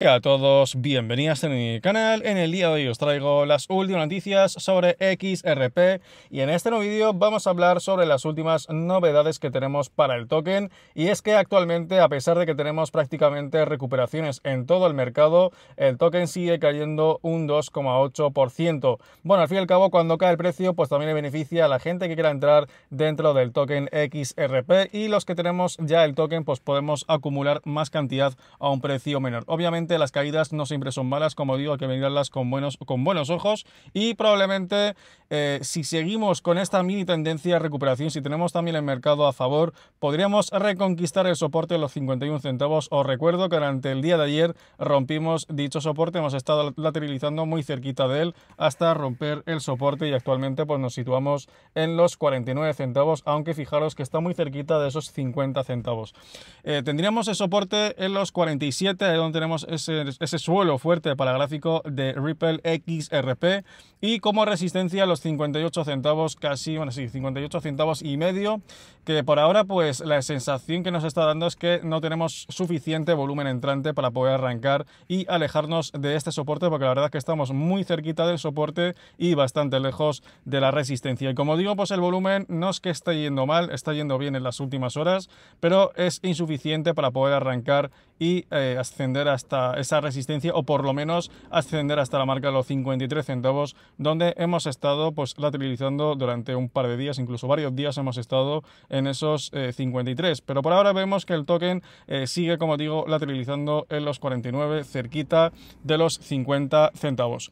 Hola a todos, bienvenidos a mi canal. En el día de hoy os traigo las últimas noticias sobre XRP y en este nuevo vídeo vamos a hablar sobre las últimas novedades que tenemos para el token y es que actualmente a pesar de que tenemos prácticamente recuperaciones en todo el mercado, el token sigue cayendo un 2,8%. Bueno, al fin y al cabo cuando cae el precio pues también le beneficia a la gente que quiera entrar dentro del token XRP y los que tenemos ya el token pues podemos acumular más cantidad a un precio menor. Obviamente las caídas no siempre son malas, como digo, hay que mirarlas con buenos, con buenos ojos y probablemente eh, si seguimos con esta mini tendencia de recuperación, si tenemos también el mercado a favor, podríamos reconquistar el soporte de los 51 centavos. Os recuerdo que durante el día de ayer rompimos dicho soporte, hemos estado lateralizando muy cerquita de él hasta romper el soporte y actualmente pues nos situamos en los 49 centavos, aunque fijaros que está muy cerquita de esos 50 centavos. Eh, tendríamos el soporte en los 47, de donde tenemos ese, suelo fuerte para gráfico de Ripple XRP y como resistencia los 58 centavos casi, bueno, sí, 58 centavos y medio, que por ahora pues la sensación que nos está dando es que no tenemos suficiente volumen entrante para poder arrancar y alejarnos de este soporte porque la verdad es que estamos muy cerquita del soporte y bastante lejos de la resistencia. Y como digo, pues el volumen no es que esté yendo mal, está yendo bien en las últimas horas, pero es insuficiente para poder arrancar y eh, ascender hasta esa, resistencia o por lo menos ascender hasta la marca de los 53 centavos donde hemos estado pues lateralizando durante un par de días, incluso varios días hemos estado en esos 53. Eh, Pero por ahora vemos que el token eh, sigue, como digo, lateralizando en los 49, cerquita de los 50 centavos.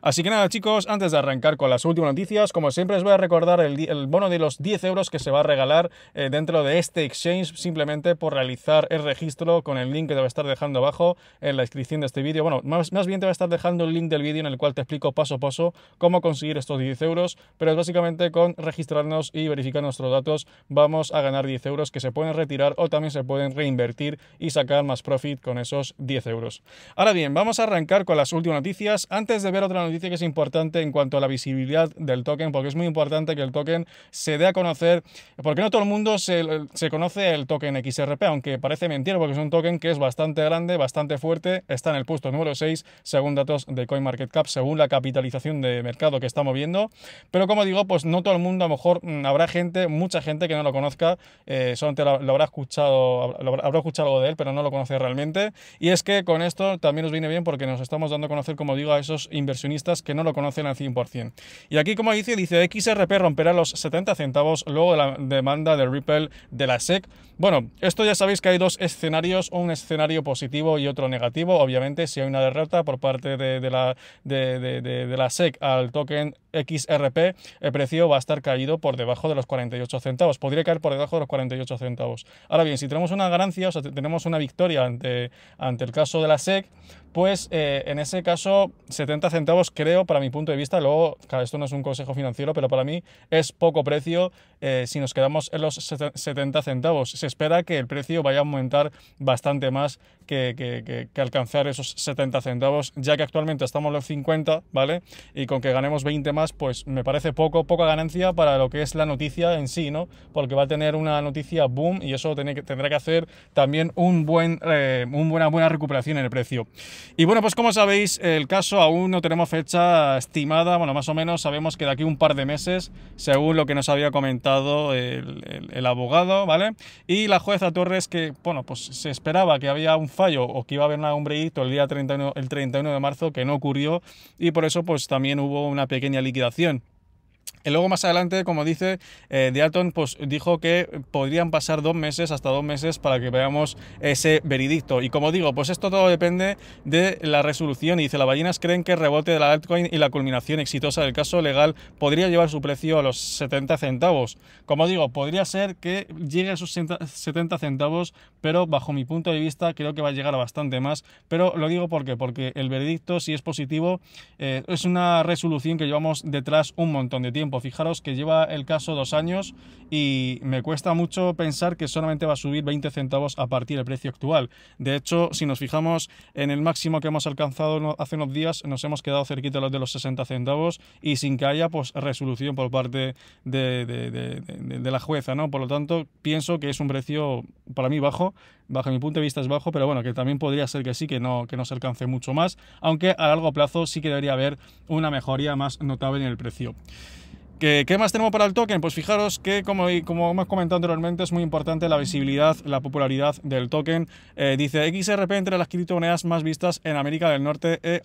Así que nada chicos, antes de arrancar con las últimas noticias, como siempre os voy a recordar el, bono de los 10 euros que se va a regalar eh, dentro de este exchange simplemente por realizar el registro con el link que debe estar dejando abajo en la descripción de este vídeo. Bueno, más, bien te va a estar dejando el link del vídeo en el cual te explico paso a paso cómo conseguir estos 10 euros, pero es básicamente con registrarnos y verificar nuestros datos vamos a ganar 10 euros que se pueden retirar o también se pueden reinvertir y sacar más profit con esos 10 euros. Ahora bien, vamos a arrancar con las últimas noticias. Antes de ver otra noticia que es importante en cuanto a la visibilidad del token, porque es muy importante que el token se dé a conocer, porque no todo el mundo se conoce el token XRP, aunque parece mentira porque es un token que es bastante grande, bastante fuerte está en el puesto número 6, según datos de CoinMarketCap, según la capitalización de mercado que estamos viendo. Pero como digo, pues no todo el mundo, a lo mejor mm, habrá gente, mucha gente que no lo conozca, eh, solamente lo, habrá escuchado, habrá escuchado algo de él, pero no lo conoce realmente. Y es que con esto también nos viene bien porque nos estamos dando a conocer, como digo, a esos inversionistas que no lo conocen al 100%. Y aquí, como dice, dice XRP romperá los 70 centavos luego de la demanda de Ripple de la SEC. Bueno, esto ya sabéis que hay dos escenarios, un escenario positivo y otro negativo. Obviamente, si hay una derrota por parte de, la, de, de la SEC al token XRP, el precio va a estar caído por debajo de los 48 centavos. Podría caer por debajo de los 48 centavos. Ahora bien, si tenemos una ganancia, o sea, tenemos una victoria ante, ante el caso de la SEC, pues eh, en ese caso 70 centavos creo, para mi punto de vista, luego, claro, esto no es un consejo financiero, pero para mí es poco precio eh, si nos quedamos en los 70 centavos. Se espera que el precio vaya a aumentar bastante más que, que alcanzar esos 70 centavos, ya que actualmente estamos en los 50, ¿vale? Y con que ganemos 20 más pues me parece poco, poca ganancia para lo que es la noticia en sí, ¿no? Porque va a tener una noticia boom y eso tiene que, tendrá que hacer también un buen, eh, buena, recuperación en el precio. Y bueno, pues como sabéis, el caso aún no tenemos fecha estimada, bueno, más o menos sabemos que de aquí un par de meses, según lo que nos había comentado el, abogado, ¿vale? Y la jueza Torres, que, bueno, pues se esperaba que había un fallo o que iba a haber un hombreito el día 31, el 31 de marzo, que no ocurrió, y por eso pues también hubo una pequeña liquidación. Y luego más adelante, como dice eh, Alton pues dijo que podrían pasar dos meses, hasta dos meses, para que veamos ese veredicto. Y como digo, pues esto todo depende de la resolución. Y dice, las ballenas creen que el rebote de la altcoin y la culminación exitosa del caso legal podría llevar su precio a los 70 centavos. Como digo, podría ser que llegue a esos 70 centavos, pero bajo mi punto de vista creo que va a llegar a bastante más. Pero lo digo porque, porque el veredicto, si es positivo, eh, es una resolución que llevamos detrás un montón de tiempo. Fijaros que lleva el caso dos años y me cuesta mucho pensar que solamente va a subir 20 centavos a partir del precio actual. De hecho, si nos fijamos en el máximo que hemos alcanzado hace unos días, nos hemos quedado cerquita de los 60 centavos y sin que haya pues, resolución por parte de, la jueza. ¿no? Por lo tanto, pienso que es un precio para mí bajo, bajo mi punto de vista es bajo, pero bueno, que también podría ser que sí, que no, que no se alcance mucho más, aunque a largo plazo sí que debería haber una mejoría más notable en el precio. ¿Qué, más tenemos para el token? Pues fijaros que, como, como hemos comentado anteriormente, es muy importante la visibilidad, la popularidad del token. Eh, dice XRP entre las criptomonedas más vistas en América del Norte e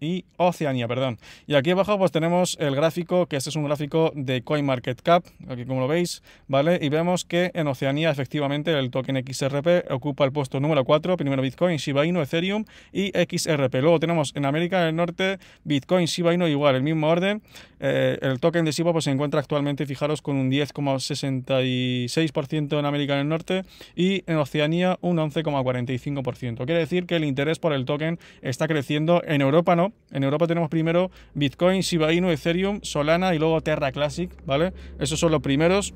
y Oceanía. Perdón. Y aquí abajo pues tenemos el gráfico, que este es un gráfico de CoinMarketCap, aquí como lo veis, ¿vale? Y vemos que en Oceanía efectivamente el token XRP ocupa el puesto número 4, primero Bitcoin, Shiba Inu, Ethereum y XRP. Luego tenemos en América del Norte Bitcoin, Shiba Inu igual, el mismo orden, eh, el token de Shiba pues se encuentra actualmente, fijaros, con un 10,66% en América del Norte y en Oceanía un 11,45%. Quiere decir que el interés por el token está creciendo. En Europa no. En Europa tenemos primero Bitcoin, Shiba Inu, Ethereum, Solana y luego Terra Classic, ¿vale? Esos son los primeros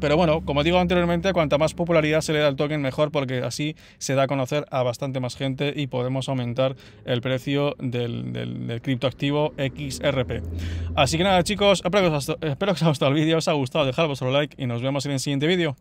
pero bueno, como digo anteriormente, cuanta más popularidad se le da al token, mejor, porque así se da a conocer a bastante más gente y podemos aumentar el precio del, criptoactivo XRP. Así que nada, chicos, espero que os, haya gustado el vídeo, os ha gustado, dejad vuestro like y nos vemos en el siguiente vídeo.